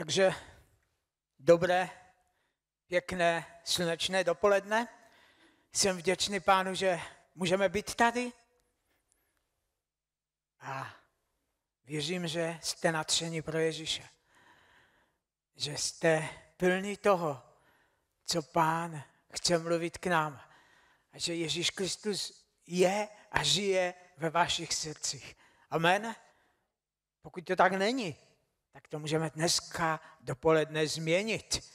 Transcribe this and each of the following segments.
Takže dobré, pěkné, slunečné dopoledne. Jsem vděčný pánu, že můžeme být tady. A věřím, že jste natření pro Ježíše. Že jste plní toho, co pán chce mluvit k nám. A že Ježíš Kristus je a žije ve vašich srdcích. Amen. Pokud to tak není, tak to můžeme dneska dopoledne změnit.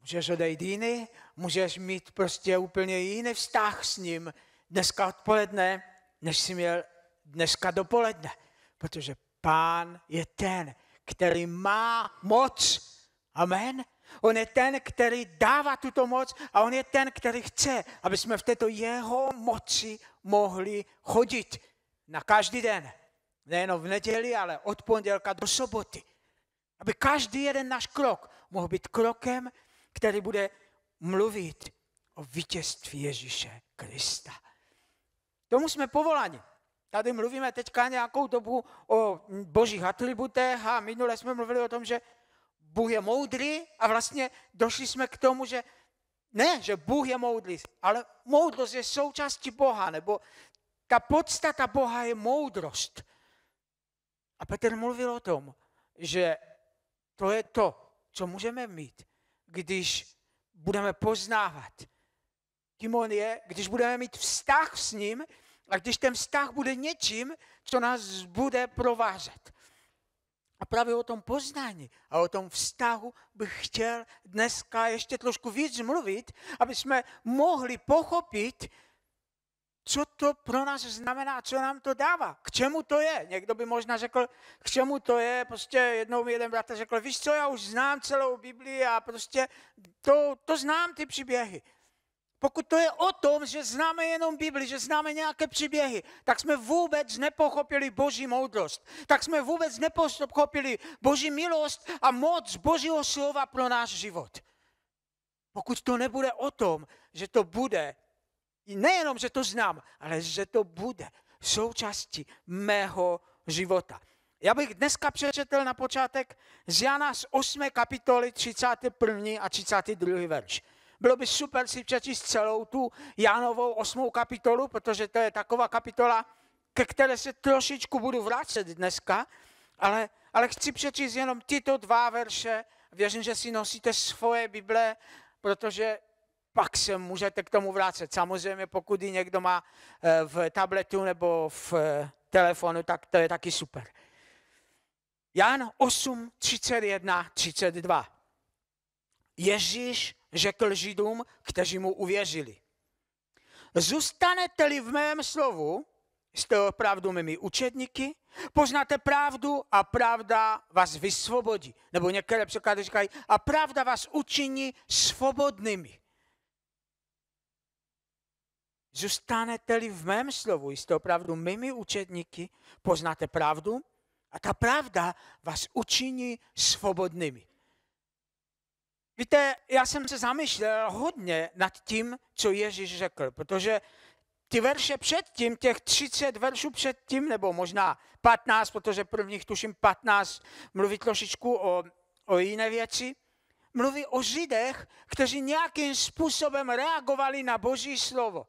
Můžeš odejít jiný, můžeš mít prostě úplně jiný vztah s ním dneska odpoledne, než jsi měl dneska dopoledne. Protože pán je ten, který má moc. Amen. On je ten, který dává tuto moc a on je ten, který chce, aby jsme v této jeho moci mohli chodit na každý den nejenom v neděli, ale od pondělka do soboty. Aby každý jeden náš krok mohl být krokem, který bude mluvit o vítězství Ježíše Krista. Tomu jsme povolani. Tady mluvíme teďka nějakou dobu o božích atributech a minule jsme mluvili o tom, že Bůh je moudrý a vlastně došli jsme k tomu, že ne, že Bůh je moudrý, ale moudrost je součástí Boha, nebo ta podstata Boha je moudrost. A Petr mluvil o tom, že to je to, co můžeme mít, když budeme poznávat, kým on je, když budeme mít vztah s ním a když ten vztah bude něčím, co nás bude provázet. A právě o tom poznání a o tom vztahu bych chtěl dneska ještě trošku víc mluvit, aby jsme mohli pochopit, co to pro nás znamená, co nám to dává, k čemu to je. Někdo by možná řekl, k čemu to je, prostě jednou mi jeden bratr řekl, víš co, já už znám celou Biblii a prostě to, to znám ty příběhy. Pokud to je o tom, že známe jenom Bibli, že známe nějaké příběhy, tak jsme vůbec nepochopili Boží moudrost. Tak jsme vůbec nepochopili Boží milost a moc Božího slova pro náš život. Pokud to nebude o tom, že to bude nejenom, že to znám, ale že to bude součástí mého života. Já bych dneska přečetl na počátek z Jana z 8. kapitoly 31. a 32. verš. Bylo by super si přečíst celou tu Janovou 8. kapitolu, protože to je taková kapitola, ke které se trošičku budu vracet dneska, ale, ale chci přečíst jenom tyto dva verše. Věřím, že si nosíte svoje Bible, protože pak se můžete k tomu vrátit. Samozřejmě, pokud ji někdo má eh, v tabletu nebo v eh, telefonu, tak to je taky super. Jan 8, 31, 32. Ježíš řekl Židům, kteří mu uvěřili. Zůstanete-li v mém slovu, jste opravdu mými učedníky, poznáte pravdu a pravda vás vysvobodí. Nebo některé překlady říkají, a pravda vás učiní svobodnými. Zůstanete-li v mém slovu, jste opravdu mými učedníky, poznáte pravdu a ta pravda vás učiní svobodnými. Víte, já jsem se zamýšlel hodně nad tím, co Ježíš řekl, protože ty verše předtím, těch 30 veršů předtím, nebo možná 15, protože prvních tuším 15 mluví trošičku o, o jiné věci, mluví o Židech, kteří nějakým způsobem reagovali na Boží slovo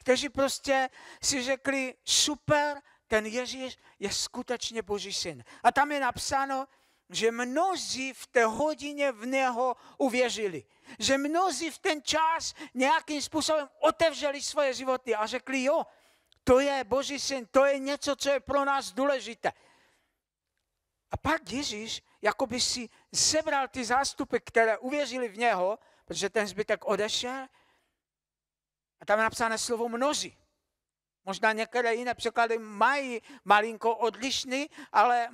kteří prostě si řekli, super, ten Ježíš je skutečně Boží syn. A tam je napsáno, že mnozí v té hodině v něho uvěřili. Že mnozí v ten čas nějakým způsobem otevřeli svoje životy a řekli, jo, to je Boží syn, to je něco, co je pro nás důležité. A pak Ježíš jako by si sebral ty zástupy, které uvěřili v něho, protože ten zbytek odešel a tam je napsáno slovo množí. Možná některé jiné překlady mají malinko odlišný, ale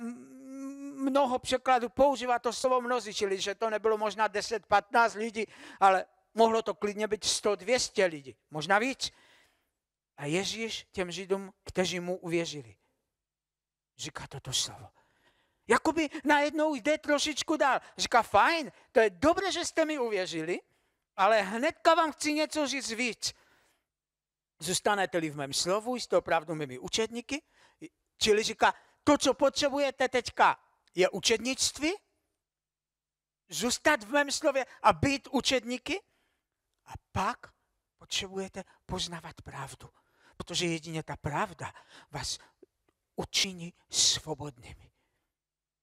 mnoho překladů používá to slovo mnozí, čili že to nebylo možná 10-15 lidí, ale mohlo to klidně být 100-200 lidí, možná víc. A Ježíš těm Židům, kteří mu uvěřili, říká toto slovo. Jakoby najednou jde trošičku dál. Říká, fajn, to je dobré, že jste mi uvěřili, ale hnedka vám chci něco říct víc. Zůstanete-li v mém slovu, jste opravdu mými učedníky. Čili říká, to, co potřebujete teďka, je učednictví, zůstat v mém slově a být učedníky. A pak potřebujete poznávat pravdu, protože jedině ta pravda vás učiní svobodnými.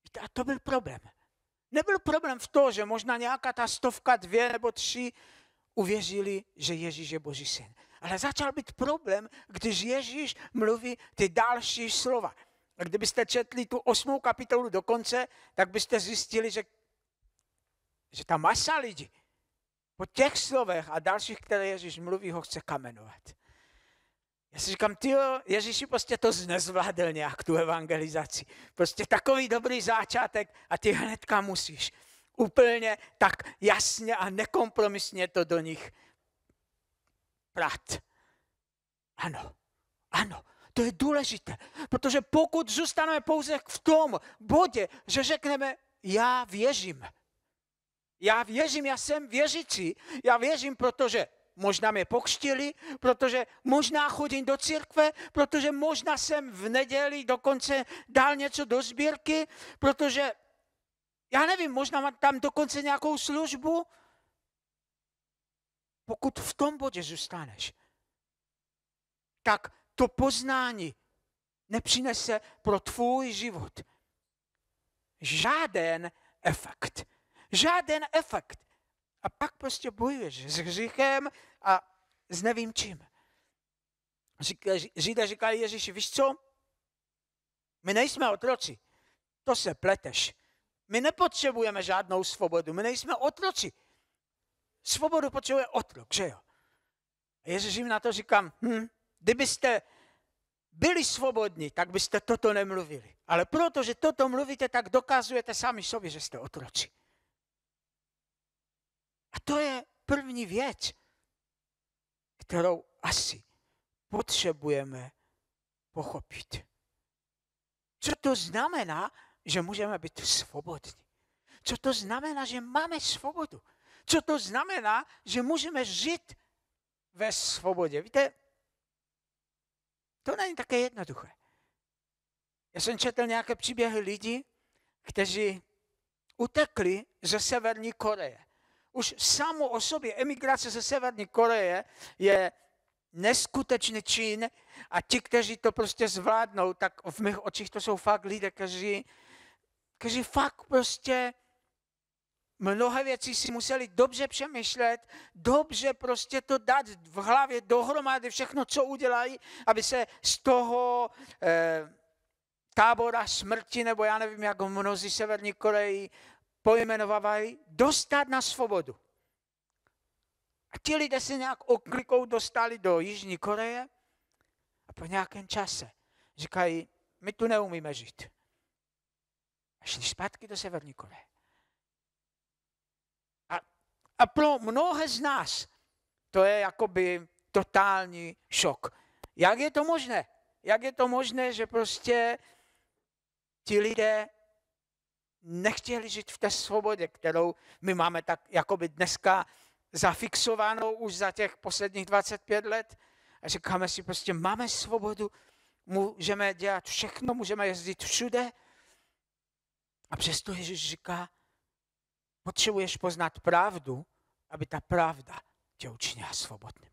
Víte, a to byl problém. Nebyl problém v tom, že možná nějaká ta stovka, dvě nebo tři uvěřili, že Ježíš je Boží syn. Ale začal být problém, když Ježíš mluví ty další slova. A kdybyste četli tu osmou kapitolu do konce, tak byste zjistili, že, že ta masa lidí po těch slovech a dalších, které Ježíš mluví, ho chce kamenovat. Já si říkám, ty Ježíši prostě to znezvládl nějak, tu evangelizaci. Prostě takový dobrý začátek a ty hnedka musíš. Úplně tak jasně a nekompromisně to do nich plat. Ano, ano, to je důležité, protože pokud zůstaneme pouze v tom bodě, že řekneme, já věřím, já věřím, já jsem věřící, já věřím, protože možná mě pokštili, protože možná chodím do církve, protože možná jsem v neděli dokonce dal něco do sbírky, protože já nevím, možná mám tam dokonce nějakou službu, pokud v tom bodě zůstaneš, tak to poznání nepřinese pro tvůj život žádný efekt. Žádný efekt. A pak prostě bojuješ s hříchem a s nevím čím. Židé říkali Ježíši, víš co? My nejsme otroci. To se pleteš. My nepotřebujeme žádnou svobodu. My nejsme otroci. Svobodu potřebuje otrok, že jo? A Ježíš jim na to říkám, hm, kdybyste byli svobodní, tak byste toto nemluvili. Ale protože toto mluvíte, tak dokazujete sami sobě, že jste otroci. A to je první věc, kterou asi potřebujeme pochopit. Co to znamená, že můžeme být svobodní? Co to znamená, že máme svobodu? Co to znamená, že můžeme žít ve svobodě. Víte, to není také jednoduché. Já jsem četl nějaké příběhy lidí, kteří utekli ze Severní Koreje. Už samo o sobě emigrace ze Severní Koreje je neskutečný čin a ti, kteří to prostě zvládnou, tak v mých očích to jsou fakt lidé, kteří, kteří fakt prostě mnohé věci si museli dobře přemýšlet, dobře prostě to dát v hlavě dohromady, všechno, co udělají, aby se z toho eh, tábora smrti, nebo já nevím, jak mnozí Severní Koreji pojmenovávají, dostat na svobodu. A ti lidé se nějak oklikou dostali do Jižní Koreje a po nějakém čase říkají, my tu neumíme žít. A šli zpátky do Severní Koreje. A pro mnohé z nás to je jakoby totální šok. Jak je to možné? Jak je to možné, že prostě ti lidé nechtěli žít v té svobodě, kterou my máme tak jakoby dneska zafixovanou už za těch posledních 25 let. A říkáme si prostě, máme svobodu, můžeme dělat všechno, můžeme jezdit všude. A přesto Ježíš říká, Potrzebujesz poznać prawdę, aby ta prawda cię uczyniła swobodnym.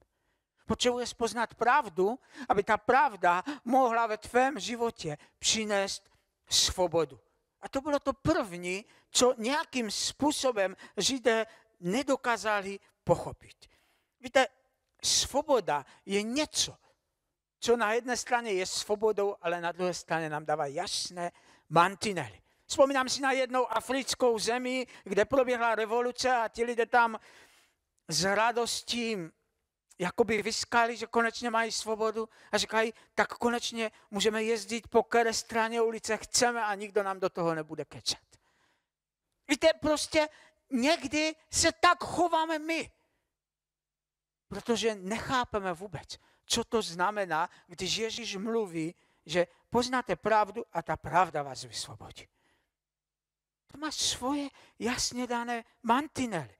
Potrzebujesz poznać prawdę, aby ta prawda mogła we twoim żywocie przynieść swobodę. A to było to pierwsze, co sposobem Żydzi nie dokazali pochopić. Víte, swoboda jest nieco, co na jednej stronie jest swobodą, ale na drugiej stronie nam dawa jasne mantinely. Vzpomínám si na jednou africkou zemi, kde proběhla revoluce a ti lidé tam s radostí jakoby vyskali, že konečně mají svobodu a říkají, tak konečně můžeme jezdit po které straně ulice chceme a nikdo nám do toho nebude kečet. Víte, prostě někdy se tak chováme my, protože nechápeme vůbec, co to znamená, když Ježíš mluví, že poznáte pravdu a ta pravda vás vysvobodí. To má svoje jasně dané mantinely.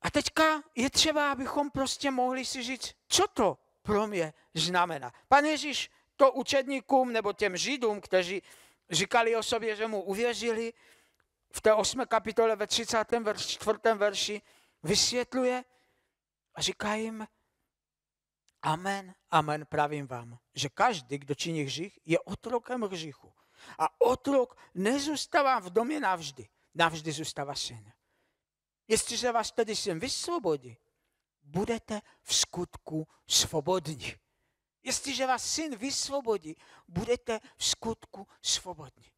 A teďka je třeba, abychom prostě mohli si říct, co to pro mě znamená. Pan Ježíš to učedníkům nebo těm židům, kteří říkali o sobě, že mu uvěřili, v té 8. kapitole ve 34. verši vysvětluje a říká jim, Amen, amen, pravím vám, že každý, kdo činí hřích, je otrokem hříchu. A otrok nezůstává v domě navždy, navždy zůstává syn. Jestliže vás tedy syn vysvobodí, budete v skutku svobodní. Jestliže vás syn vysvobodí, budete v skutku svobodní.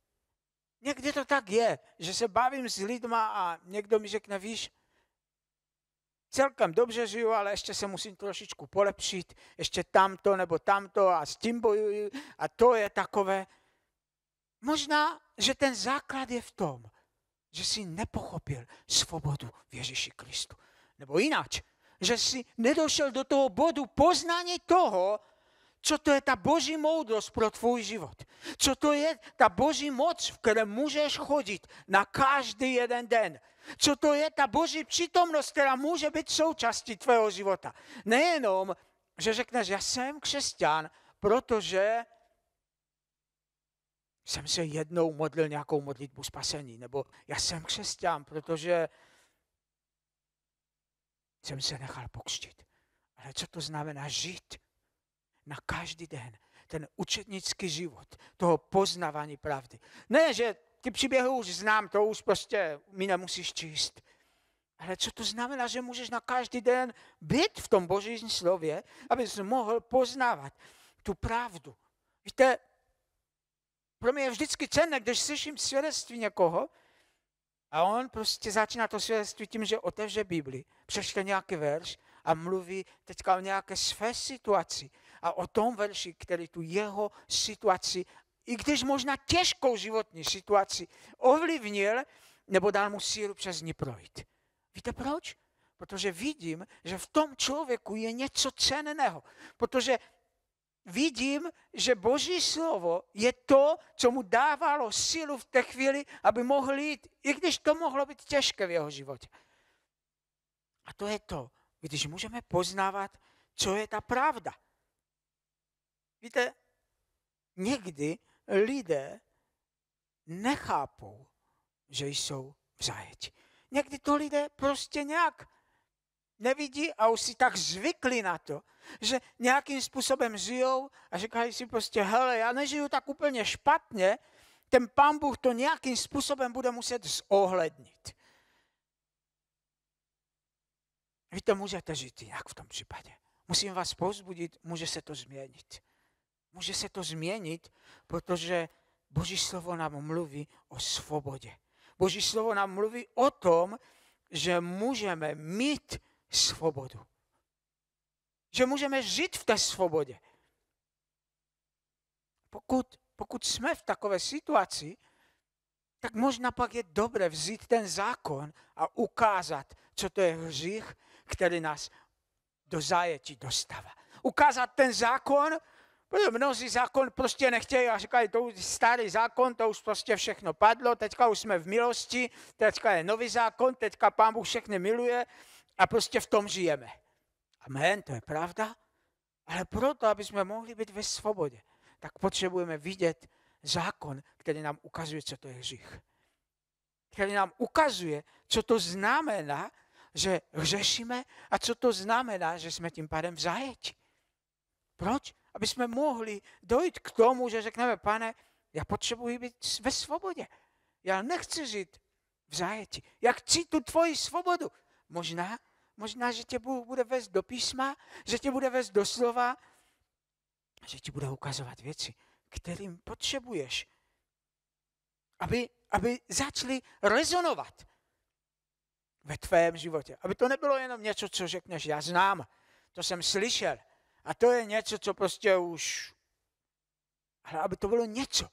Někdy to tak je, že se bavím s lidma a někdo mi řekne, víš, celkem dobře žiju, ale ještě se musím trošičku polepšit, ještě tamto nebo tamto a s tím bojuji a to je takové. Možná, že ten základ je v tom, že si nepochopil svobodu v Ježíši Kristu. Nebo jinak, že si nedošel do toho bodu poznání toho, co to je ta boží moudrost pro tvůj život. Co to je ta boží moc, v které můžeš chodit na každý jeden den. Co to je ta boží přítomnost, která může být součástí tvého života? Nejenom, že řekneš, já jsem křesťan, protože jsem se jednou modlil nějakou modlitbu spasení, nebo já jsem křesťan, protože jsem se nechal pokřtit. Ale co to znamená žít na každý den? Ten učetnický život, toho poznávání pravdy. Ne, že ty příběhy už znám, to už prostě mi nemusíš číst. Ale co to znamená, že můžeš na každý den být v tom božím slově, abys mohl poznávat tu pravdu. Víte, pro mě je vždycky cenné, když slyším svědectví někoho a on prostě začíná to svědectví tím, že otevře Bibli, přečte nějaký verš a mluví teďka o nějaké své situaci a o tom verši, který tu jeho situaci i když možná těžkou životní situaci ovlivnil, nebo dal mu sílu přes ní projít. Víte proč? Protože vidím, že v tom člověku je něco cenného. Protože vidím, že Boží slovo je to, co mu dávalo sílu v té chvíli, aby mohl jít, i když to mohlo být těžké v jeho životě. A to je to, když můžeme poznávat, co je ta pravda. Víte, někdy lidé nechápou, že jsou v zajetí. Někdy to lidé prostě nějak nevidí a už si tak zvykli na to, že nějakým způsobem žijou a říkají si prostě, hele, já nežiju tak úplně špatně, ten pán Bůh to nějakým způsobem bude muset zohlednit. Vy to můžete žít jak v tom případě. Musím vás pozbudit, může se to změnit. Může se to změnit, protože Boží slovo nám mluví o svobodě. Boží slovo nám mluví o tom, že můžeme mít svobodu. Že můžeme žít v té svobodě. Pokud, pokud jsme v takové situaci, tak možná pak je dobré vzít ten zákon a ukázat, co to je hřích, který nás do zajetí dostává. Ukázat ten zákon, Protože mnozí zákon prostě nechtějí a říkají, to už starý zákon, to už prostě všechno padlo, teďka už jsme v milosti, teďka je nový zákon, teďka pán Bůh všechny miluje a prostě v tom žijeme. Amen, to je pravda, ale proto, aby jsme mohli být ve svobodě, tak potřebujeme vidět zákon, který nám ukazuje, co to je hřích. Který nám ukazuje, co to znamená, že hřešíme a co to znamená, že jsme tím pádem v zajetí. Proč? aby jsme mohli dojít k tomu, že řekneme, pane, já potřebuji být ve svobodě. Já nechci žít v zajetí. Já chci tu tvoji svobodu. Možná, možná, že tě Bůh bude vést do písma, že tě bude vést do slova, že ti bude ukazovat věci, kterým potřebuješ, aby, aby začaly rezonovat ve tvém životě. Aby to nebylo jenom něco, co řekneš, já znám, to jsem slyšel, a to je něco, co prostě už... Ale aby to bylo něco,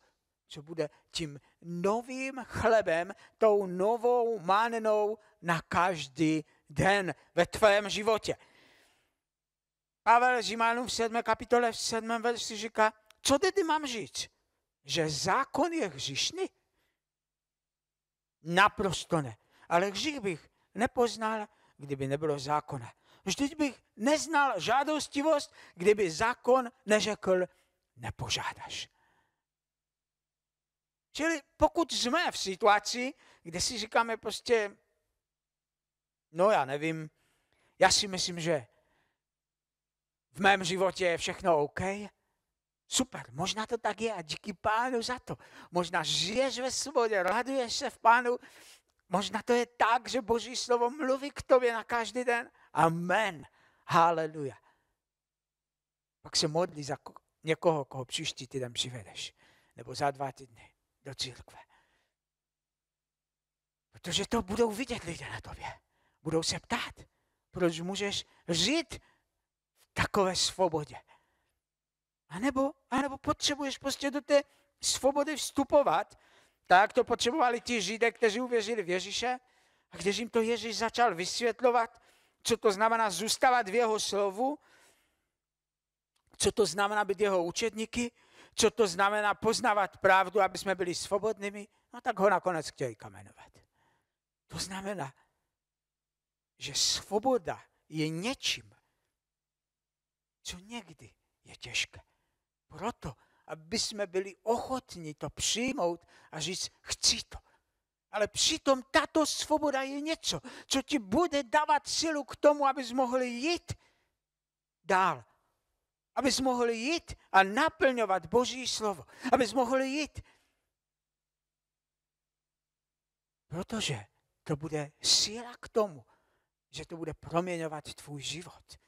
co bude tím novým chlebem, tou novou mánenou na každý den ve tvém životě. Pavel Římanům v 7. kapitole v 7. verši říká, co tedy mám říct? Že zákon je hřišný? Naprosto ne. Ale hřích bych nepoznal, kdyby nebylo zákona vždyť bych neznal žádostivost, kdyby zákon neřekl, nepožádaš. Čili pokud jsme v situaci, kde si říkáme prostě, no já nevím, já si myslím, že v mém životě je všechno OK, Super, možná to tak je a díky pánu za to. Možná žiješ ve svobodě, raduješ se v pánu. Možná to je tak, že boží slovo mluví k tobě na každý den. Amen. Haleluja. Pak se modlí za někoho, koho příští týden přivedeš. Nebo za dva týdny do církve. Protože to budou vidět lidé na tobě. Budou se ptát, proč můžeš žít v takové svobodě. A nebo, a nebo potřebuješ prostě do té svobody vstupovat, tak to potřebovali ti židé, kteří uvěřili v Ježíše a když jim to Ježíš začal vysvětlovat, co to znamená zůstávat v jeho slovu, co to znamená být jeho učedníky, co to znamená poznávat pravdu, aby jsme byli svobodnými, no tak ho nakonec chtějí kamenovat. To znamená, že svoboda je něčím, co někdy je těžké. Proto, aby jsme byli ochotní to přijmout a říct, chci to. Ale přitom tato svoboda je něco, co ti bude dávat sílu k tomu, abys mohl jít dál. Abys mohl jít a naplňovat Boží slovo. Abys mohl jít. Protože to bude síla k tomu, že to bude proměňovat tvůj život.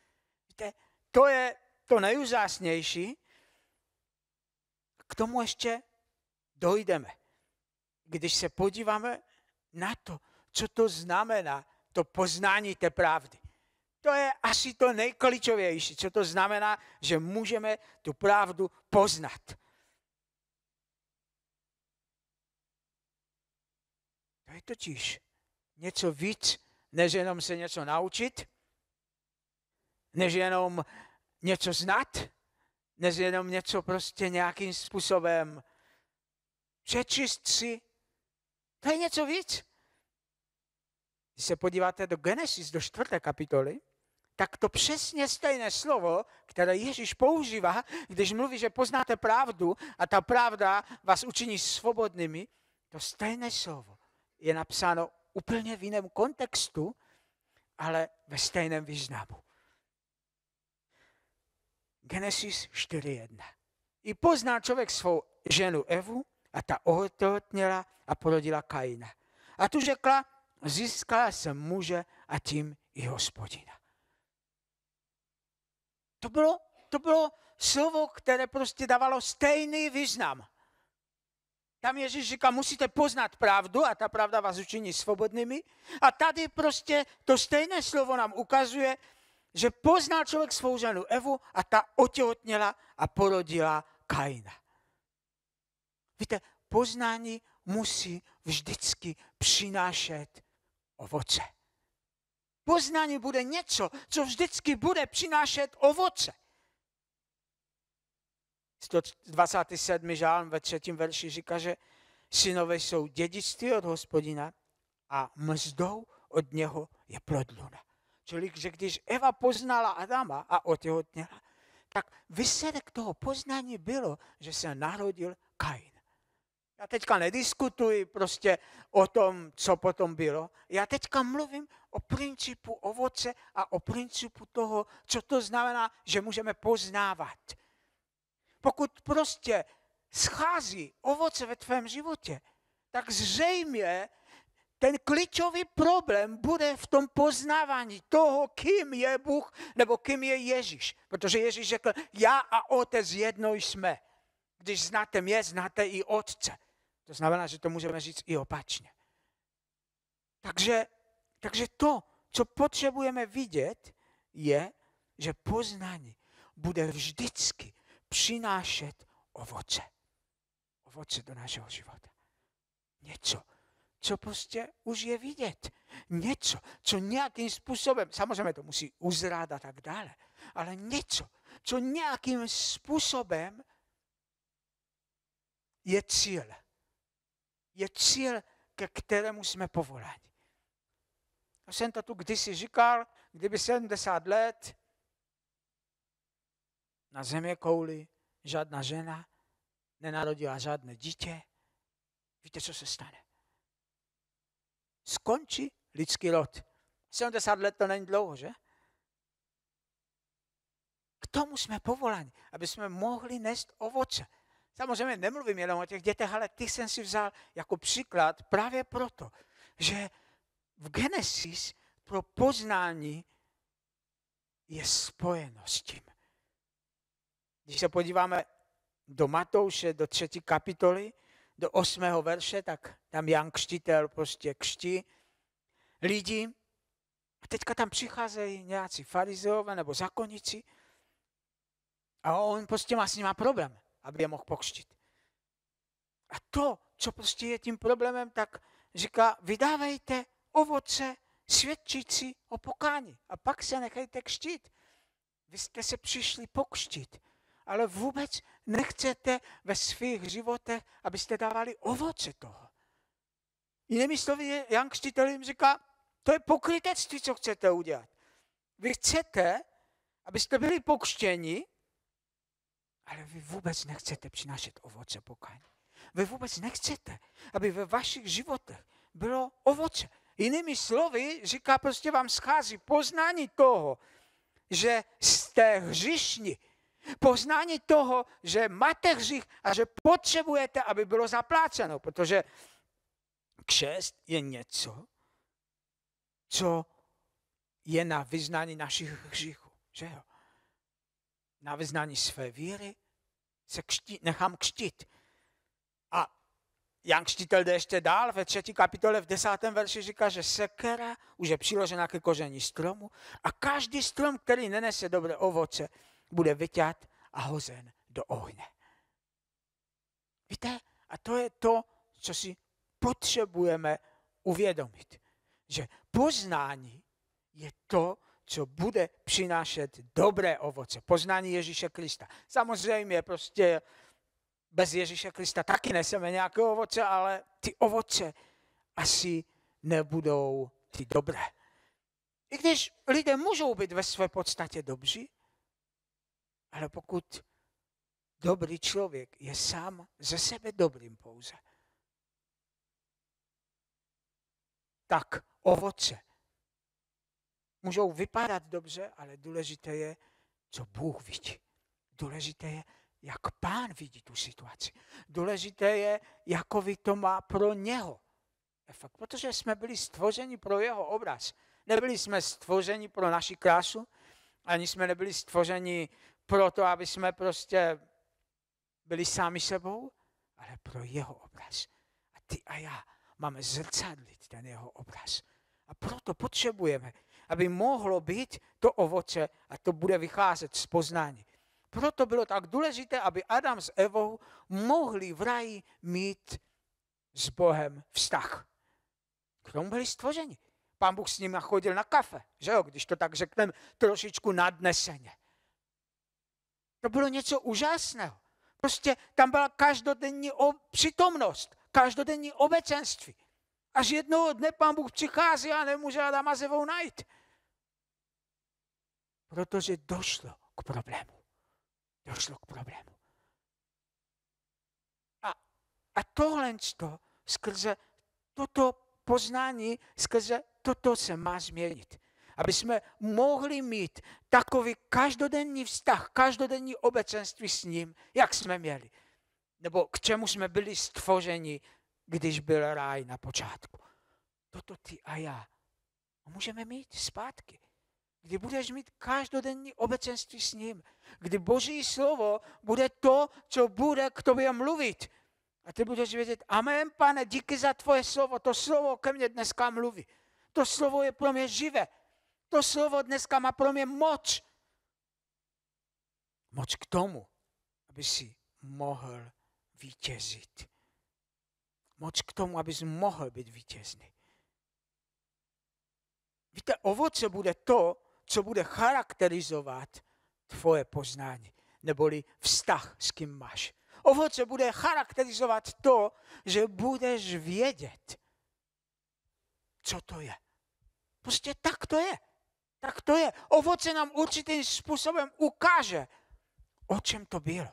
Víte, to je to nejúžasnější. K tomu ještě dojdeme. Když se podíváme na to, co to znamená, to poznání té pravdy. To je asi to nejklíčovější, co to znamená, že můžeme tu pravdu poznat. To je totiž něco víc, než jenom se něco naučit, než jenom něco znat, než jenom něco prostě nějakým způsobem přečíst si to je něco víc. Když se podíváte do Genesis, do čtvrté kapitoly, tak to přesně stejné slovo, které Ježíš používá, když mluví, že poznáte pravdu a ta pravda vás učiní svobodnými, to stejné slovo je napsáno úplně v jiném kontextu, ale ve stejném významu. Genesis 4.1. I pozná člověk svou ženu Evu, a ta ohotnila a porodila Kaina. A tu řekla, získala jsem muže a tím i hospodina. To bylo, to bylo slovo, které prostě dávalo stejný význam. Tam Ježíš říká, musíte poznat pravdu a ta pravda vás učiní svobodnými. A tady prostě to stejné slovo nám ukazuje, že poznal člověk svou ženu Evu a ta otěhotněla a porodila Kaina. Víte, poznání musí vždycky přinášet ovoce. Poznání bude něco, co vždycky bude přinášet ovoce. 127. žálm ve třetím verši říká, že synové jsou dědictví od hospodina a mzdou od něho je plodluna. Čili, že když Eva poznala Adama a otěhotněla, tak výsledek toho poznání bylo, že se narodil Kain. Já teďka nediskutuji prostě o tom, co potom bylo. Já teďka mluvím o principu ovoce a o principu toho, co to znamená, že můžeme poznávat. Pokud prostě schází ovoce ve tvém životě, tak zřejmě ten klíčový problém bude v tom poznávání toho, kým je Bůh nebo kým je Ježíš. Protože Ježíš řekl, já a otec jedno jsme. Když znáte mě, znáte i otce. To znamená, že to můžeme říct i opačně. Takže, takže to, co potřebujeme vidět, je, že poznání bude vždycky přinášet ovoce. Ovoce do našeho života. Něco, co prostě už je vidět. Něco, co nějakým způsobem, samozřejmě to musí uzrát a tak dále, ale něco, co nějakým způsobem je cíl je cíl, ke kterému jsme povoláni. Já jsem to tu kdysi říkal, kdyby 70 let na země kouli žádná žena nenarodila žádné dítě, víte, co se stane? Skončí lidský rod. 70 let to není dlouho, že? K tomu jsme povoláni, aby jsme mohli nést ovoce. Samozřejmě nemluvím jenom o těch dětech, ale ty jsem si vzal jako příklad právě proto, že v Genesis pro poznání je spojeno s tím. Když se podíváme do Matouše, do třetí kapitoly, do osmého verše, tak tam Jan Křtitel prostě křtí lidi. A teďka tam přicházejí nějací farizeové nebo zakonici a on prostě má s nimi problém aby je mohl pokřtit. A to, co prostě je tím problémem, tak říká, vydávejte ovoce svědčící o pokání a pak se nechajte křtít. Vy jste se přišli pokřtit, ale vůbec nechcete ve svých životech, abyste dávali ovoce toho. Jinými slovy, Jan Křtitel jim říká, to je pokrytectví, co chcete udělat. Vy chcete, abyste byli pokštěni, ale vy vůbec nechcete přinášet ovoce pokání. Vy vůbec nechcete, aby ve vašich životech bylo ovoce. Jinými slovy, říká prostě vám schází poznání toho, že jste hřišni. Poznání toho, že máte hřích a že potřebujete, aby bylo zapláceno, protože křest je něco, co je na vyznání našich hříchů. Že jo? na vyznání své víry, se kští, nechám kštit. A Jan Křtitel jde ještě dál, ve třetí kapitole v desátém verši říká, že sekera už je přiložena ke koření stromu a každý strom, který nenese dobré ovoce, bude vyťat a hozen do ohně. Víte, a to je to, co si potřebujeme uvědomit, že poznání je to, co bude přinášet dobré ovoce. Poznání Ježíše Krista. Samozřejmě prostě bez Ježíše Krista taky neseme nějaké ovoce, ale ty ovoce asi nebudou ty dobré. I když lidé můžou být ve své podstatě dobří, ale pokud dobrý člověk je sám ze sebe dobrým pouze, tak ovoce Můžou vypadat dobře, ale důležité je, co Bůh vidí. Důležité je, jak pán vidí tu situaci. Důležité je, jakovi to má pro něho efekt. Protože jsme byli stvořeni pro jeho obraz. Nebyli jsme stvořeni pro naši krásu, ani jsme nebyli stvořeni pro to, aby jsme prostě byli sami sebou, ale pro jeho obraz. A ty a já máme zrcadlit ten jeho obraz. A proto potřebujeme aby mohlo být to ovoce a to bude vycházet z poznání. Proto bylo tak důležité, aby Adam s Evou mohli v raji mít s Bohem vztah. K tomu byli stvořeni. Pán Bůh s nimi chodil na kafe, že jo, když to tak řekneme trošičku nadneseně. To bylo něco úžasného. Prostě tam byla každodenní přítomnost, každodenní obecenství. Až jednoho dne pán Bůh přichází a nemůže Adama s Evou najít. Protože došlo k problému. Došlo k problému. A, a tohle to skrze toto poznání, skrze toto se má změnit. Aby jsme mohli mít takový každodenní vztah, každodenní obecenství s ním, jak jsme měli. Nebo k čemu jsme byli stvořeni, když byl ráj na počátku. Toto ty a já můžeme mít zpátky kdy budeš mít každodenní obecenství s ním, kdy Boží slovo bude to, co bude k tobě mluvit. A ty budeš vědět, amen, pane, díky za tvoje slovo, to slovo ke mně dneska mluví. To slovo je pro mě živé. To slovo dneska má pro mě moc. Moc k tomu, aby si mohl vítězit. Moc k tomu, abys mohl být vítězný. Víte, ovoce bude to, co bude charakterizovat tvoje poznání, neboli vztah, s kým máš. Ovoce bude charakterizovat to, že budeš vědět, co to je. Prostě tak to je. Tak to je. Ovoce nám určitým způsobem ukáže, o čem to bylo.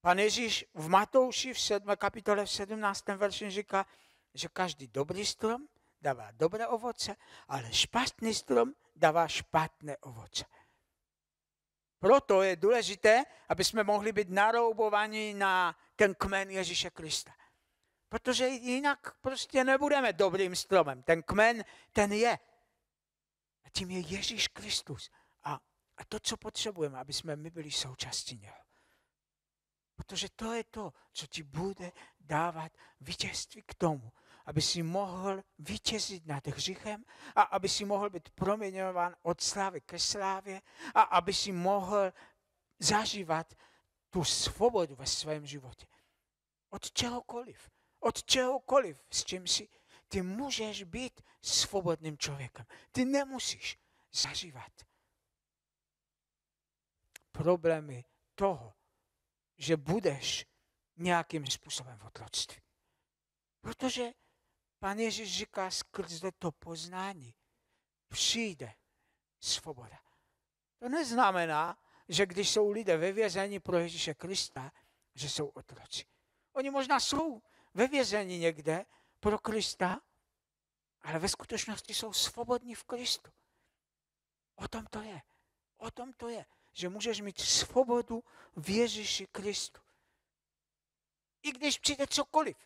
Pan Ježíš v Matouši v 7. kapitole v 17. verši říká, že každý dobrý strom dává dobré ovoce, ale špatný strom dává špatné ovoce. Proto je důležité, aby jsme mohli být naroubovaní na ten kmen Ježíše Krista. Protože jinak prostě nebudeme dobrým stromem. Ten kmen, ten je. A tím je Ježíš Kristus. A, a to, co potřebujeme, aby jsme my byli součástí něho. Protože to je to, co ti bude dávat vítězství k tomu, aby si mohl vítězit nad hřichem a aby si mohl být proměňován od slávy ke slávě a aby si mohl zažívat tu svobodu ve svém životě. Od čehokoliv, od čehokoliv, s čím si, ty můžeš být svobodným člověkem. Ty nemusíš zažívat problémy toho, že budeš nějakým způsobem v otroctví. Protože Pan Ježíš říká, skrze to poznání přijde svoboda. To neznamená, že když jsou lidé ve vězení pro Ježíše Krista, že jsou otroci. Oni možná jsou ve vězení někde pro Krista, ale ve skutečnosti jsou svobodní v Kristu. O tom to je. O tom to je, že můžeš mít svobodu v Ježíši Kristu. I když přijde cokoliv,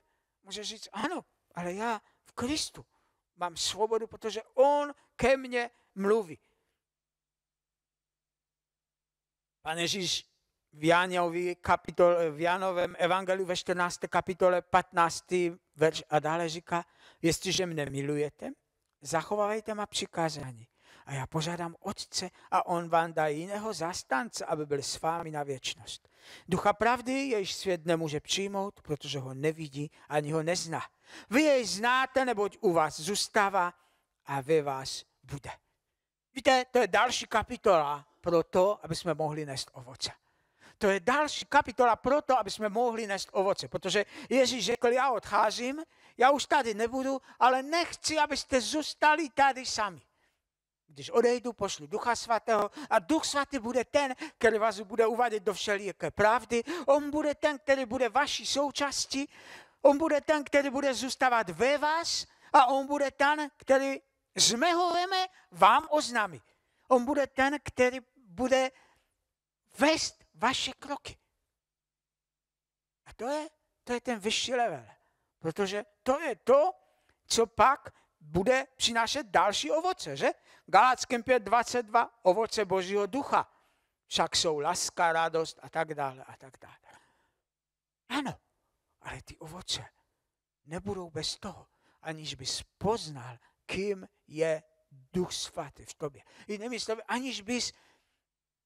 můžeš říct, ano, ale já v Kristu mám svobodu, protože On ke mně mluví. Pan Ježíš v, Janovi kapitol, v Janovém evangeliu ve 14. kapitole 15. verš a dále říká, jestliže mne milujete, zachovávejte má přikázání a já požádám Otce a On vám dá jiného zastánce, aby byl s vámi na věčnost. Ducha pravdy jejž svět nemůže přijmout, protože ho nevidí ani ho nezná. Vy jej znáte, neboť u vás zůstává a ve vás bude. Víte, to je další kapitola pro to, aby jsme mohli nést ovoce. To je další kapitola pro to, aby jsme mohli nést ovoce, protože Ježíš řekl, já odcházím, já už tady nebudu, ale nechci, abyste zůstali tady sami. Když odejdu, pošlu Ducha Svatého a Duch Svatý bude ten, který vás bude uvádět do všelijaké pravdy. On bude ten, který bude vaší součástí. On bude ten, který bude zůstávat ve vás a on bude ten, který z mého veme vám oznámí. On bude ten, který bude vést vaše kroky. A to je, to je ten vyšší level. Protože to je to, co pak bude přinášet další ovoce, že? Galáckém 5.22 ovoce Božího ducha. Však jsou laska, radost a tak dále a tak dále. Ano, ale ty ovoce nebudou bez toho, aniž bys poznal, kým je duch svatý v tobě. Jinými slovy, aniž bys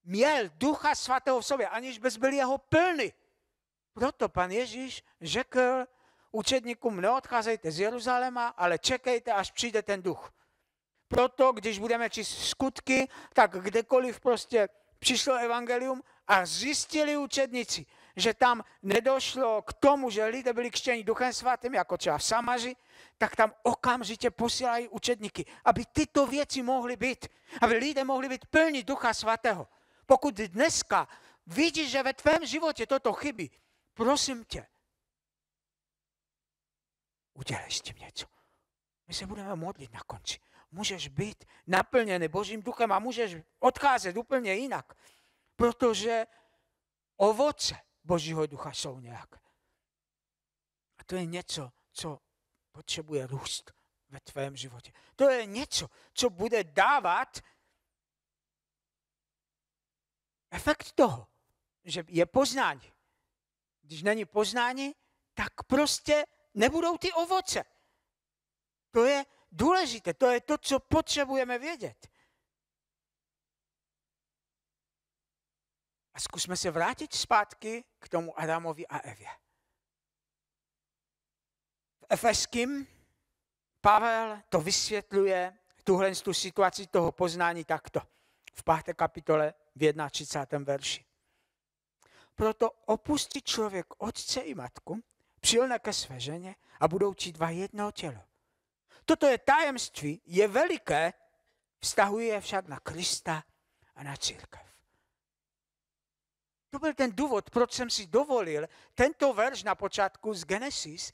měl ducha svatého v sobě, aniž bys byl jeho plný. Proto pan Ježíš řekl učedníkům neodcházejte z Jeruzaléma, ale čekejte, až přijde ten duch. Proto, když budeme číst skutky, tak kdekoliv prostě přišlo evangelium a zjistili učedníci, že tam nedošlo k tomu, že lidé byli křtěni duchem svatým, jako třeba v Samaři, tak tam okamžitě posílají učedníky, aby tyto věci mohly být, aby lidé mohli být plní ducha svatého. Pokud dneska vidíš, že ve tvém životě toto chybí, prosím tě, udělej s tím něco. My se budeme modlit na konci. Můžeš být naplněný Božím duchem a můžeš odcházet úplně jinak, protože ovoce Božího ducha jsou nějaké. A to je něco, co potřebuje růst ve tvém životě. To je něco, co bude dávat efekt toho, že je poznání. Když není poznání, tak prostě nebudou ty ovoce. To je důležité, to je to, co potřebujeme vědět. A zkusme se vrátit zpátky k tomu Adamovi a Evě. V Efeským Pavel to vysvětluje, tuhle tu situaci toho poznání takto. V páté kapitole v 31. verši. Proto opustí člověk otce i matku přilne ke své ženě a budou ti dva jedno tělo. Toto je tajemství, je veliké, vztahuje je však na Krista a na církev. To byl ten důvod, proč jsem si dovolil tento verš na počátku z Genesis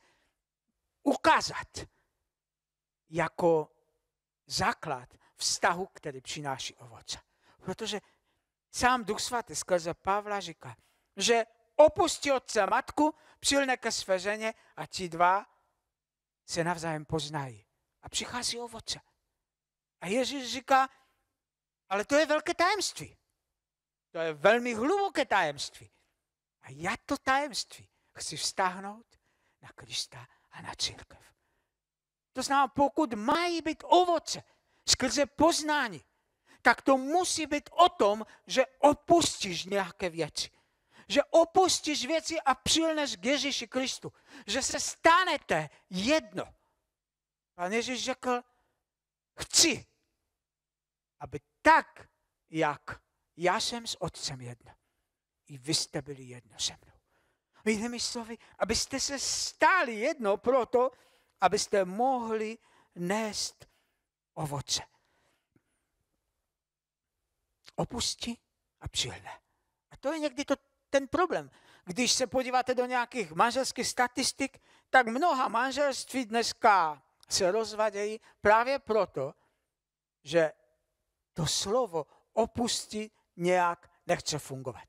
ukázat jako základ vztahu, který přináší ovoce. Protože sám Duch Svatý skrze Pavla říká, že opustí otce matku, přilne ke své ženě a ti dva se navzájem poznají. A přichází ovoce. A Ježíš říká, ale to je velké tajemství. To je velmi hluboké tajemství. A já to tajemství chci vztáhnout na Krista a na církev. To znamená, pokud mají být ovoce skrze poznání, tak to musí být o tom, že opustíš nějaké věci že opustíš věci a přilneš k Ježíši Kristu. Že se stanete jedno. Pan Ježíš řekl, chci, aby tak, jak já jsem s Otcem jedno, i vy jste byli jedno se mnou. Jinými slovy, abyste se stali jedno proto, abyste mohli nést ovoce. Opustí a přilne. A to je někdy to ten problém. Když se podíváte do nějakých manželských statistik, tak mnoha manželství dneska se rozvadějí právě proto, že to slovo opustí nějak nechce fungovat.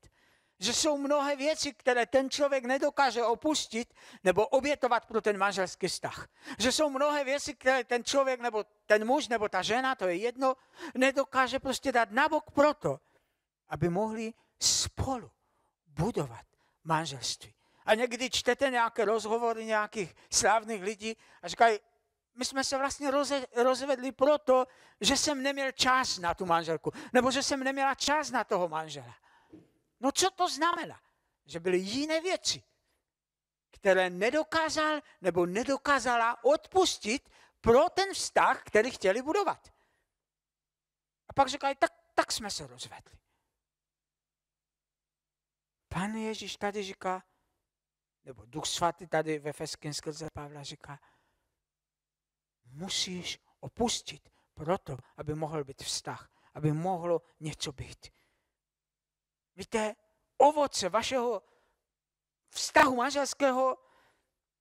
Že jsou mnohé věci, které ten člověk nedokáže opustit nebo obětovat pro ten manželský vztah. Že jsou mnohé věci, které ten člověk nebo ten muž nebo ta žena, to je jedno, nedokáže prostě dát nabok proto, aby mohli spolu budovat manželství. A někdy čtete nějaké rozhovory nějakých slávných lidí a říkají, my jsme se vlastně roze, rozvedli proto, že jsem neměl čas na tu manželku, nebo že jsem neměla čas na toho manžela. No co to znamená? Že byly jiné věci, které nedokázal nebo nedokázala odpustit pro ten vztah, který chtěli budovat. A pak říkají, tak, tak jsme se rozvedli. Pane Ježíš tady říká, nebo Duch Svatý tady ve Feským skrze Pavla říká, musíš opustit proto, aby mohl být vztah, aby mohlo něco být. Víte, ovoce vašeho vztahu manželského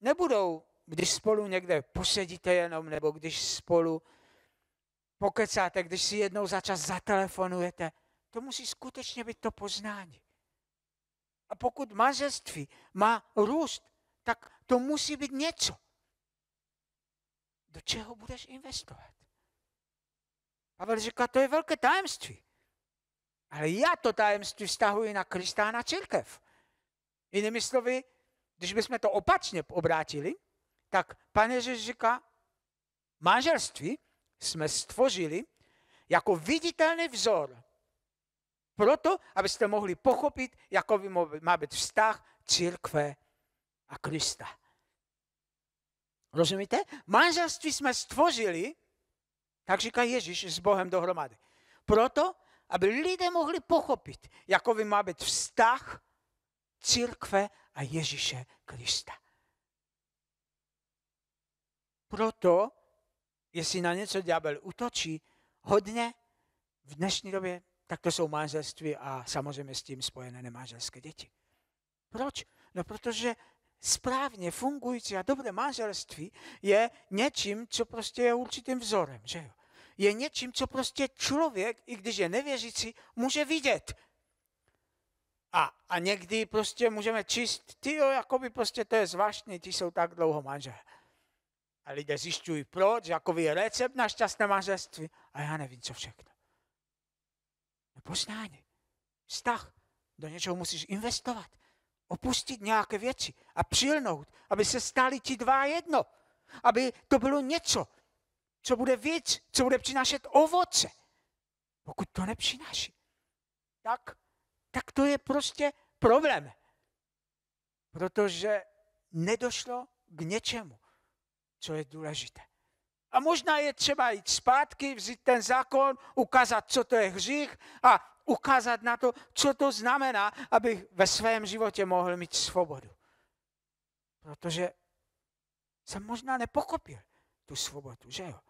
nebudou, když spolu někde posedíte jenom, nebo když spolu pokecáte, když si jednou za čas zatelefonujete. To musí skutečně být to poznání. A pokud manželství má růst, tak to musí být něco, do čeho budeš investovat. Pavel říká, to je velké tajemství. Ale já to tajemství vztahuji na Krista a na církev. Jinými slovy, když bychom to opačně obrátili, tak pan Ježíš říká, manželství jsme stvořili jako viditelný vzor proto, abyste mohli pochopit, jakový má být vztah církve a Krista. Rozumíte? Manželství jsme stvořili, tak říká Ježíš, s Bohem dohromady. Proto, aby lidé mohli pochopit, jakový má být vztah církve a Ježíše Krista. Proto, jestli na něco ďábel utočí, hodně v dnešní době tak to jsou manželství a samozřejmě s tím spojené nemanželské děti. Proč? No protože správně fungující a dobré manželství je něčím, co prostě je určitým vzorem, že jo? Je něčím, co prostě člověk, i když je nevěřící, může vidět. A, a někdy prostě můžeme číst, ty jo, by prostě to je zvláštní, ty jsou tak dlouho manželé. A lidé zjišťují proč, jako je recept na šťastné manželství a já nevím, co všechno. No Poznání, vztah, do něčeho musíš investovat, opustit nějaké věci a přilnout, aby se stali ti dva jedno, aby to bylo něco, co bude víc, co bude přinášet ovoce. Pokud to nepřináší, tak, tak to je prostě problém. Protože nedošlo k něčemu, co je důležité. A možná je třeba jít zpátky, vzít ten zákon, ukázat, co to je hřích a ukázat na to, co to znamená, abych ve svém životě mohl mít svobodu. Protože jsem možná nepokopil tu svobodu, že jo?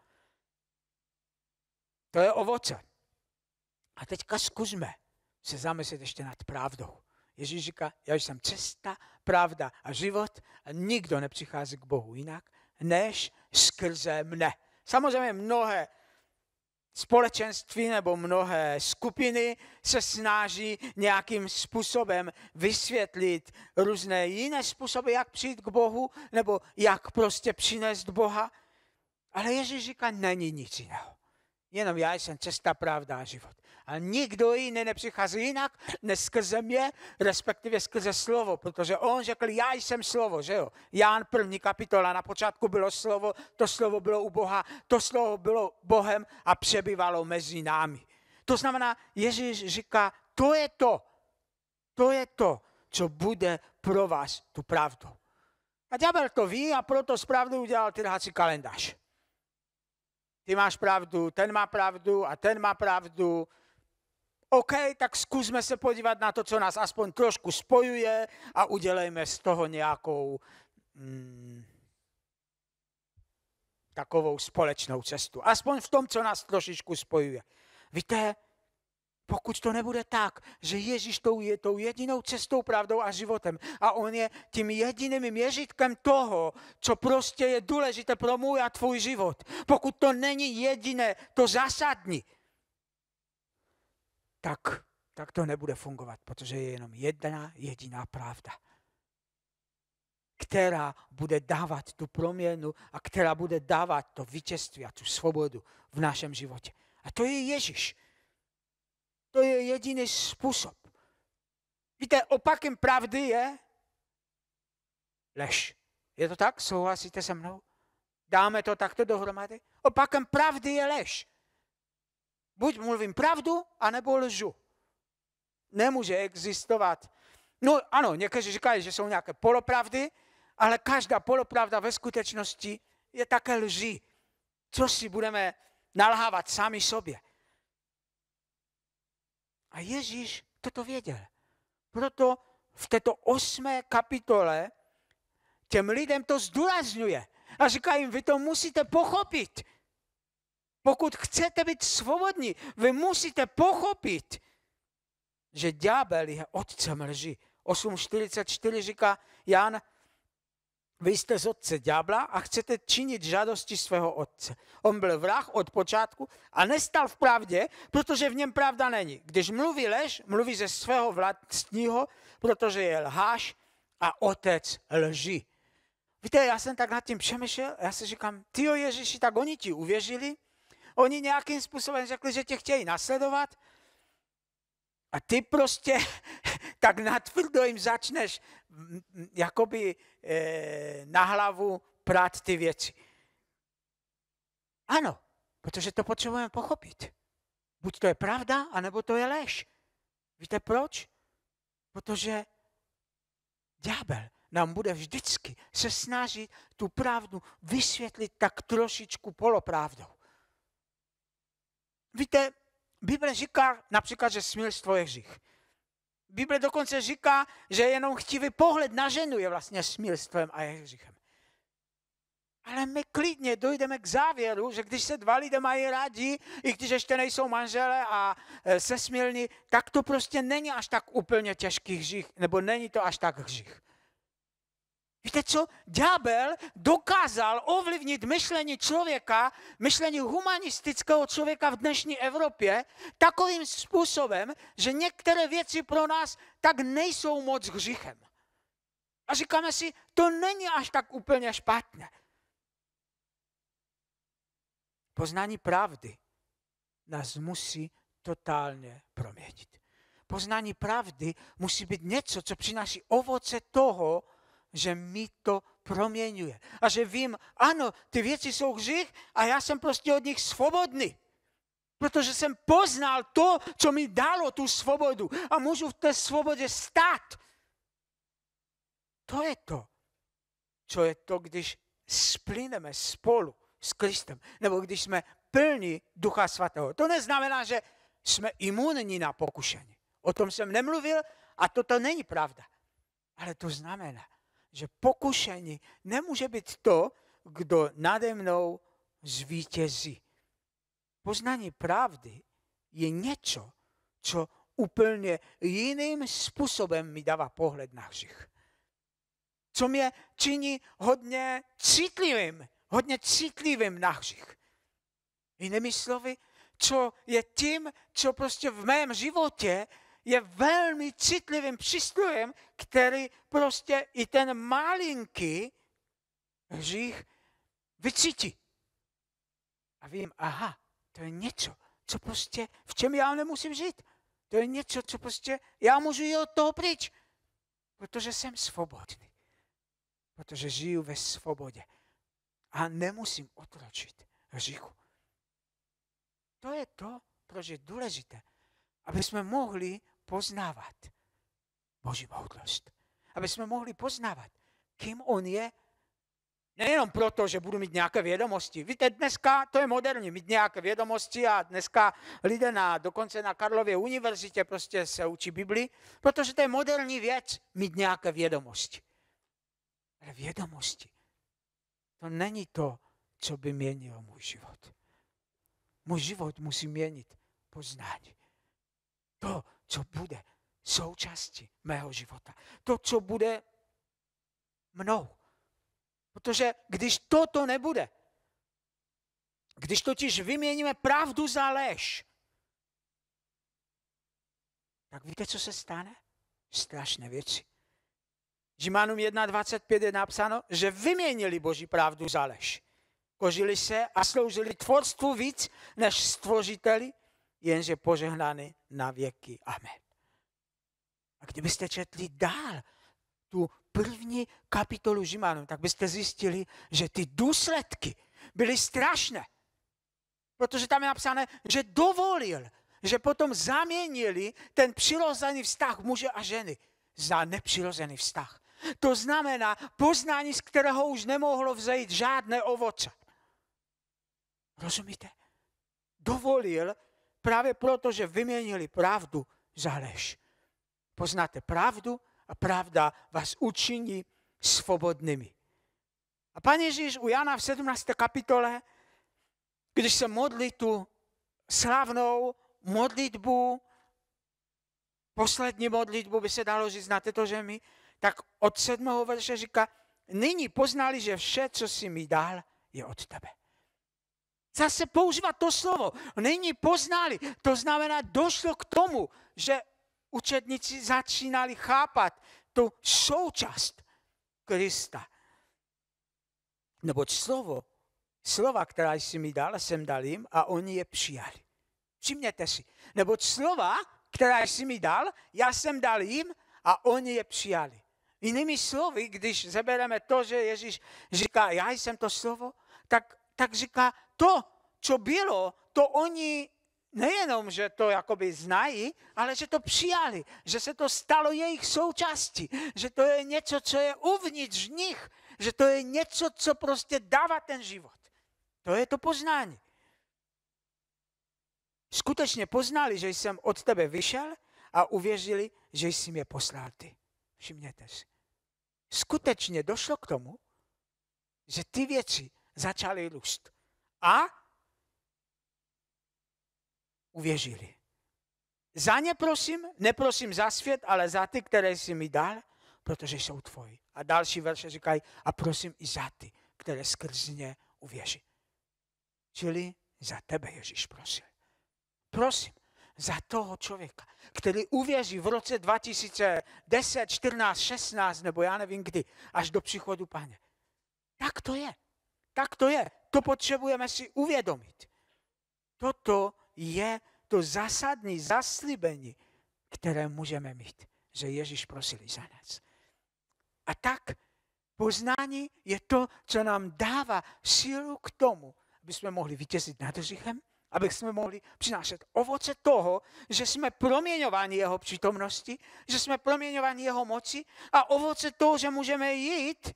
To je ovoce. A teďka zkusme se zamyslet ještě nad pravdou. Ježíš říká, já jsem cesta, pravda a život a nikdo nepřichází k Bohu jinak, než skrze mne. Samozřejmě mnohé společenství nebo mnohé skupiny se snaží nějakým způsobem vysvětlit různé jiné způsoby, jak přijít k Bohu, nebo jak prostě přinést Boha. Ale Ježíš říká, není nic jiného. Jenom já jsem cesta, pravda a život. A nikdo jiný nepřichází jinak, než skrze mě, respektive skrze slovo, protože on řekl, já jsem slovo, že jo. Ján první kapitola, na počátku bylo slovo, to slovo bylo u Boha, to slovo bylo Bohem a přebyvalo mezi námi. To znamená, Ježíš říká, to je to, to je to, co bude pro vás tu pravdu. A ďábel to ví a proto z pravdy udělal trhací kalendář ty máš pravdu, ten má pravdu a ten má pravdu. OK, tak zkusme se podívat na to, co nás aspoň trošku spojuje a udělejme z toho nějakou mm, takovou společnou cestu. Aspoň v tom, co nás trošičku spojuje. Víte, pokud to nebude tak, že Ježíš tou, je, tou jedinou cestou, pravdou a životem a on je tím jediným měřitkem toho, co prostě je důležité pro můj a tvůj život. Pokud to není jediné, to zásadní, tak, tak to nebude fungovat, protože je jenom jedna jediná pravda která bude dávat tu proměnu a která bude dávat to vítězství a tu svobodu v našem životě. A to je Ježíš. To je jediný způsob. Víte, opakem pravdy je lež. Je to tak? Souhlasíte se mnou? Dáme to takto dohromady? Opakem pravdy je lež. Buď mluvím pravdu, anebo lžu. Nemůže existovat. No ano, někteří říkají, že jsou nějaké polopravdy, ale každá polopravda ve skutečnosti je také lží. Co si budeme nalhávat sami sobě? A Ježíš toto věděl. Proto v této osmé kapitole těm lidem to zdůrazňuje a říká jim, vy to musíte pochopit. Pokud chcete být svobodní, vy musíte pochopit, že ďábel je otcem lži. 8.44 říká Jan, vy jste z otce ďábla a chcete činit žádosti svého otce. On byl vrah od počátku a nestal v pravdě, protože v něm pravda není. Když mluví lež, mluví ze svého vlastního, protože je lháš a otec lží. Víte, já jsem tak nad tím přemýšlel, já si říkám, ty o Ježíši, tak oni ti uvěřili, oni nějakým způsobem řekli, že tě chtějí nasledovat a ty prostě tak natvrdo jim začneš jakoby eh, na hlavu prát ty věci. Ano, protože to potřebujeme pochopit. Buď to je pravda, anebo to je lež. Víte proč? Protože ďábel nám bude vždycky se snažit tu pravdu vysvětlit tak trošičku polopravdou. Víte, Bible říká například, že smilstvo je hřích. Bible dokonce říká, že jenom chtivý pohled na ženu je vlastně smilstvem a hřichem. Ale my klidně dojdeme k závěru, že když se dva lidé mají rádi, i když ještě nejsou manžele a e, sesmilní, tak to prostě není až tak úplně těžký hřích, nebo není to až tak hřích. Víte co? Ďábel dokázal ovlivnit myšlení člověka, myšlení humanistického člověka v dnešní Evropě takovým způsobem, že některé věci pro nás tak nejsou moc hřichem. A říkáme si, to není až tak úplně špatné. Poznání pravdy nás musí totálně proměnit. Poznání pravdy musí být něco, co přináší ovoce toho, že mi to proměňuje. A že vím, ano, ty věci jsou hřích a já jsem prostě od nich svobodný. Protože jsem poznal to, co mi dalo tu svobodu a můžu v té svobodě stát. To je to, co je to, když splyneme spolu s Kristem, nebo když jsme plní Ducha Svatého. To neznamená, že jsme imunní na pokušení. O tom jsem nemluvil a toto není pravda. Ale to znamená, že pokušení nemůže být to, kdo nade mnou zvítězí. Poznání pravdy je něco, co úplně jiným způsobem mi dává pohled na hřích. Co mě činí hodně citlivým, hodně citlivým na hřích. Jinými slovy, co je tím, co prostě v mém životě je velmi citlivým přístrojem, který prostě i ten malinký hřích vycítí. A vím, aha, to je něco, co prostě, v čem já nemusím žít. To je něco, co prostě, já můžu jít od toho pryč, protože jsem svobodný. Protože žiju ve svobodě. A nemusím otročit hříchu. To je to, proč je důležité, aby jsme mohli poznávat Boží moudrost. Aby jsme mohli poznávat, kým On je, nejenom proto, že budu mít nějaké vědomosti. Víte, dneska to je moderní, mít nějaké vědomosti a dneska lidé na, dokonce na Karlově univerzitě prostě se učí Bibli, protože to je moderní věc mít nějaké vědomosti. Ale vědomosti, to není to, co by měnilo můj život. Můj život musí měnit poznání. To, co bude součástí mého života. To, co bude mnou. Protože když toto nebude, když totiž vyměníme pravdu za lež, tak víte, co se stane? Strašné věci. Žimánům 1.25 je napsáno, že vyměnili Boží pravdu za lež. Kožili se a sloužili tvorstvu víc než stvořiteli jenže požehnány na věky. Amen. A kdybyste četli dál tu první kapitolu Žimánu, tak byste zjistili, že ty důsledky byly strašné. Protože tam je napsané, že dovolil, že potom zaměnili ten přirozený vztah muže a ženy za nepřirozený vztah. To znamená poznání, z kterého už nemohlo vzejít žádné ovoce. Rozumíte? Dovolil, právě proto, že vyměnili pravdu za lež. Poznáte pravdu a pravda vás učiní svobodnými. A pan Ježíš u Jana v 17. kapitole, když se modlí tu slavnou modlitbu, poslední modlitbu by se dalo říct na této zemi, tak od sedmého verše říká, nyní poznali, že vše, co jsi mi dal, je od tebe. Zase používat to slovo. Není poznali. To znamená, došlo k tomu, že učedníci začínali chápat tu součást Krista. Neboť slovo, slova, která jsi mi dal, jsem dal jim a oni je přijali. Všimněte si, neboť slova, která jsi mi dal, já jsem dal jim a oni je přijali. Jinými slovy, když zebereme to, že Ježíš říká, já jsem to slovo, tak tak říká, to, co bylo, to oni nejenom, že to jakoby znají, ale že to přijali, že se to stalo jejich součástí, že to je něco, co je uvnitř nich, že to je něco, co prostě dává ten život. To je to poznání. Skutečně poznali, že jsem od tebe vyšel a uvěřili, že jsi mě poslal ty. Všimněte si. Skutečně došlo k tomu, že ty věci, začali růst. A uvěřili. Za ně prosím, neprosím za svět, ale za ty, které jsi mi dal, protože jsou tvoji. A další verše říkají, a prosím i za ty, které skrz ně uvěří. Čili za tebe Ježíš prosil. Prosím, za toho člověka, který uvěří v roce 2010, 14, 16, nebo já nevím kdy, až do příchodu páně. Tak to je. Tak to je. To potřebujeme si uvědomit. Toto je to zásadní zaslíbení, které můžeme mít, že Ježíš prosili za nás. A tak poznání je to, co nám dává sílu k tomu, aby jsme mohli vítězit nad hříchem, aby jsme mohli přinášet ovoce toho, že jsme proměňováni jeho přítomnosti, že jsme proměňováni jeho moci a ovoce toho, že můžeme jít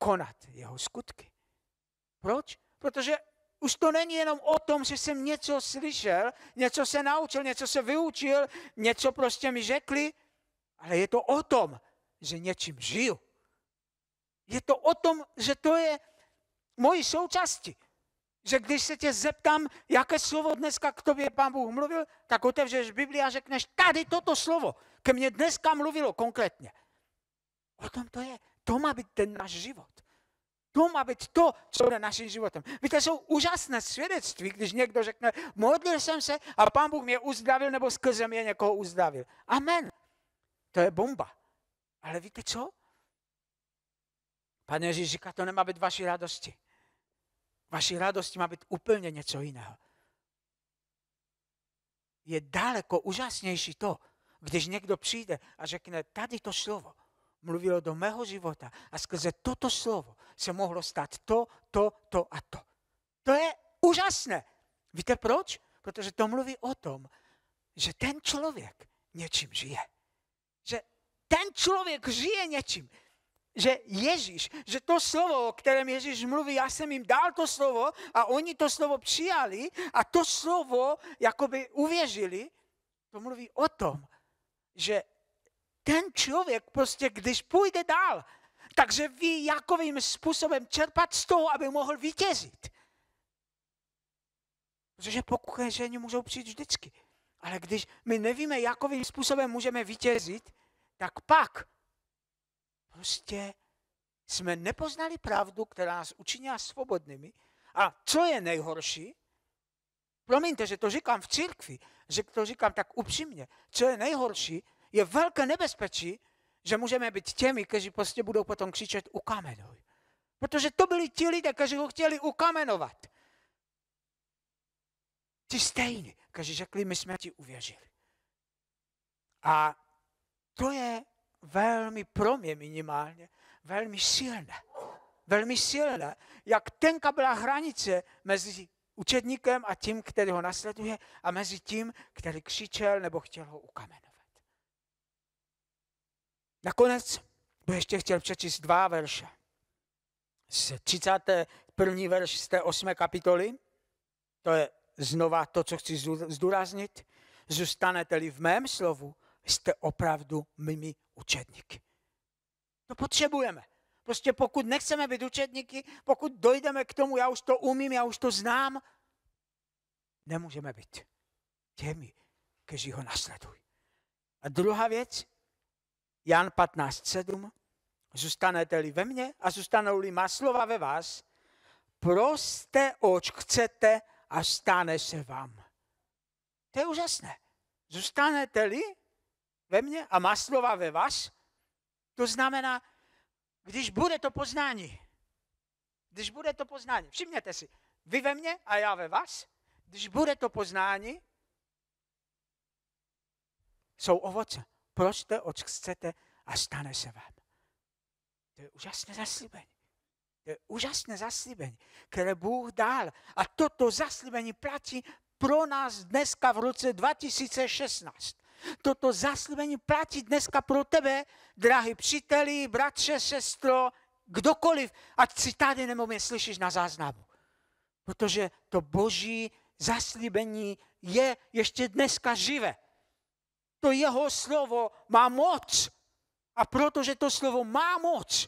konat jeho skutky. Proč? Protože už to není jenom o tom, že jsem něco slyšel, něco se naučil, něco se vyučil, něco prostě mi řekli, ale je to o tom, že něčím žiju. Je to o tom, že to je moji součástí. Že když se tě zeptám, jaké slovo dneska k tobě pán Bůh mluvil, tak otevřeš Bibli a řekneš, tady toto slovo ke mně dneska mluvilo konkrétně. O tom to je. To má být ten náš život. To má být to, co bude naším životem. Víte, jsou úžasné svědectví, když někdo řekne, modlil jsem se a pán Bůh mě uzdravil, nebo skrze mě někoho uzdravil. Amen. To je bomba. Ale víte co? Pane Ježíš říká, to nemá být vaší radosti. Vaší radosti má být úplně něco jiného. Je daleko úžasnější to, když někdo přijde a řekne, tady to slovo, mluvilo do mého života a skrze toto slovo se mohlo stát to, to, to a to. To je úžasné. Víte proč? Protože to mluví o tom, že ten člověk něčím žije. Že ten člověk žije něčím. Že Ježíš, že to slovo, o kterém Ježíš mluví, já jsem jim dal to slovo a oni to slovo přijali a to slovo jakoby uvěřili, to mluví o tom, že ten člověk prostě, když půjde dál, takže ví, jakovým způsobem čerpat z toho, aby mohl vítězit. Protože pokušení můžou přijít vždycky. Ale když my nevíme, jakovým způsobem můžeme vítězit, tak pak prostě jsme nepoznali pravdu, která nás učinila svobodnými. A co je nejhorší, promiňte, že to říkám v církvi, že to říkám tak upřímně, co je nejhorší, je velké nebezpečí, že můžeme být těmi, kteří prostě budou potom křičet ukamenuj. Protože to byli ti lidé, kteří ho chtěli ukamenovat. Ti stejní, kteří řekli, my jsme ti uvěřili. A to je velmi pro mě minimálně, velmi silné. Velmi silné, jak tenka byla hranice mezi učedníkem a tím, který ho nasleduje a mezi tím, který křičel nebo chtěl ho ukamenovat. Nakonec bych ještě chtěl přečíst dva verše. Z 31. verš z té 8. kapitoly, to je znova to, co chci zdůraznit, zůstanete-li v mém slovu, jste opravdu mými učedníky. To potřebujeme. Prostě pokud nechceme být učedníky, pokud dojdeme k tomu, já už to umím, já už to znám, nemůžeme být těmi, kteří ho nasledují. A druhá věc, Jan 15.7. Zůstanete-li ve mně a zůstanou-li má slova ve vás, proste, oč chcete a stane se vám. To je úžasné. Zůstanete-li ve mně a má slova ve vás, to znamená, když bude to poznání, když bude to poznání, všimněte si, vy ve mně a já ve vás, když bude to poznání, jsou ovoce pročte, oč chcete a stane se vám. To je úžasné zaslíbení. To je úžasné zaslíbení, které Bůh dal. A toto zaslíbení platí pro nás dneska v roce 2016. Toto zaslíbení platí dneska pro tebe, drahý příteli, bratře, sestro, kdokoliv, ať si tady nebo mě slyšíš na záznamu. Protože to boží zaslíbení je ještě dneska živé to jeho slovo má moc. A protože to slovo má moc,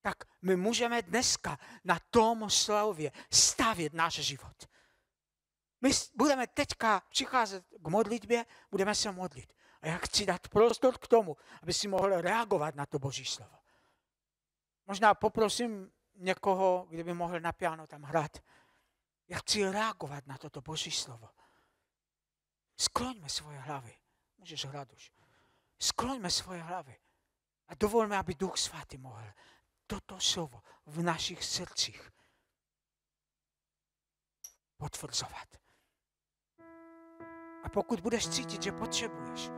tak my můžeme dneska na tom slově stavět náš život. My budeme teďka přicházet k modlitbě, budeme se modlit. A já chci dát prostor k tomu, aby si mohl reagovat na to Boží slovo. Možná poprosím někoho, kdyby mohl na piano tam hrát. Já chci reagovat na toto Boží slovo. Skloňme svoje hlavy můžeš už. Skloňme svoje hlavy a dovolme, aby Duch Svatý mohl toto slovo v našich srdcích potvrzovat. A pokud budeš cítit, že potřebuješ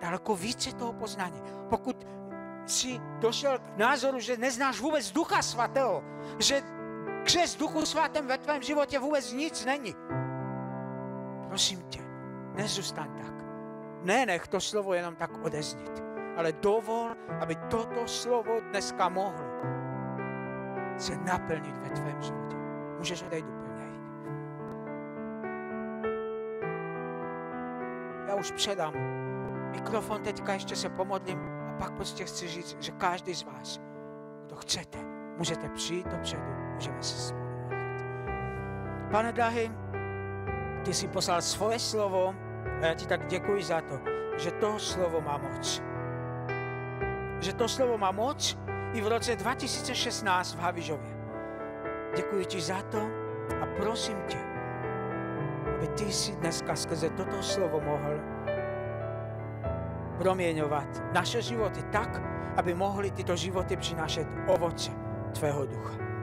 daleko více toho poznání, pokud si došel k názoru, že neznáš vůbec Ducha Svatého, že křes Duchu Svatém ve tvém životě vůbec nic není, prosím tě, nezůstaň tak. Ne, nech to slovo jenom tak odeznit, ale dovol, aby toto slovo dneska mohlo se naplnit ve tvém životě. Můžeš odejít úplně Já už předám mikrofon, teďka ještě se pomodlím a pak prostě chci říct, že každý z vás, kdo chcete, můžete přijít dopředu, můžeme se spolu modlit. Pane Dahy, ty jsi poslal svoje slovo, a já ti tak děkuji za to, že to slovo má moc. Že to slovo má moc i v roce 2016 v Havižově. Děkuji ti za to a prosím tě, aby ty si dneska skrze toto slovo mohl proměňovat naše životy tak, aby mohly tyto životy přinášet ovoce tvého ducha.